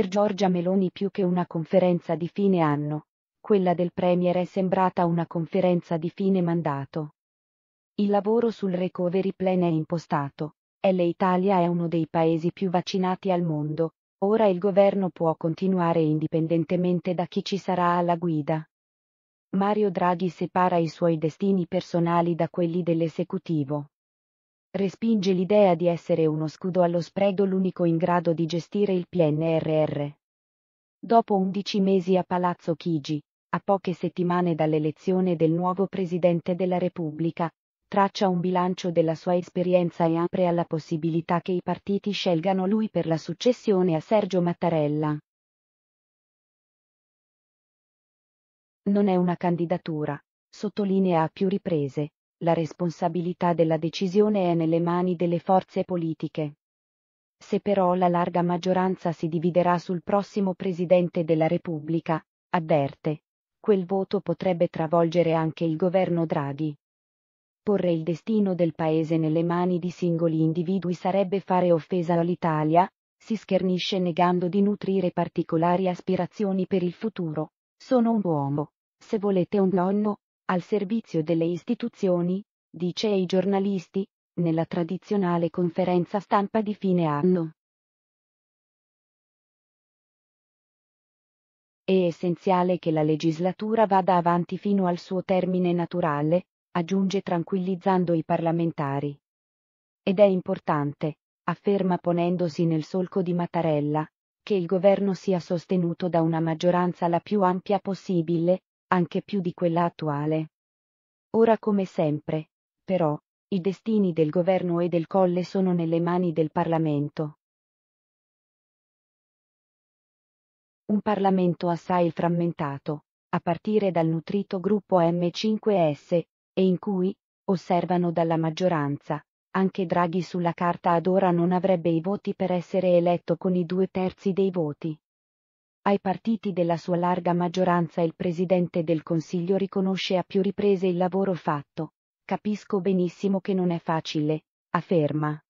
Per Giorgia Meloni più che una conferenza di fine anno, quella del Premier è sembrata una conferenza di fine mandato. Il lavoro sul recovery plan è impostato, e l'Italia è uno dei paesi più vaccinati al mondo, ora il governo può continuare indipendentemente da chi ci sarà alla guida. Mario Draghi separa i suoi destini personali da quelli dell'esecutivo respinge l'idea di essere uno scudo allo spreco l'unico in grado di gestire il PNRR. Dopo 11 mesi a Palazzo Chigi, a poche settimane dall'elezione del nuovo Presidente della Repubblica, traccia un bilancio della sua esperienza e apre alla possibilità che i partiti scelgano lui per la successione a Sergio Mattarella. Non è una candidatura, sottolinea a più riprese, la responsabilità della decisione è nelle mani delle forze politiche. Se però la larga maggioranza si dividerà sul prossimo Presidente della Repubblica, avverte, quel voto potrebbe travolgere anche il governo Draghi. Porre il destino del Paese nelle mani di singoli individui sarebbe fare offesa all'Italia, si schernisce negando di nutrire particolari aspirazioni per il futuro. Sono un uomo. Se volete un nonno, al servizio delle istituzioni, dice ai giornalisti, nella tradizionale conferenza stampa di fine anno. È essenziale che la legislatura vada avanti fino al suo termine naturale, aggiunge tranquillizzando i parlamentari. Ed è importante, afferma ponendosi nel solco di Mattarella, che il governo sia sostenuto da una maggioranza la più ampia possibile, anche più di quella attuale. Ora come sempre, però, i destini del governo e del colle sono nelle mani del Parlamento. Un Parlamento assai frammentato, a partire dal nutrito gruppo M5S, e in cui, osservano dalla maggioranza, anche Draghi sulla carta ad ora non avrebbe i voti per essere eletto con i due terzi dei voti. Ai partiti della sua larga maggioranza il Presidente del Consiglio riconosce a più riprese il lavoro fatto. Capisco benissimo che non è facile, afferma.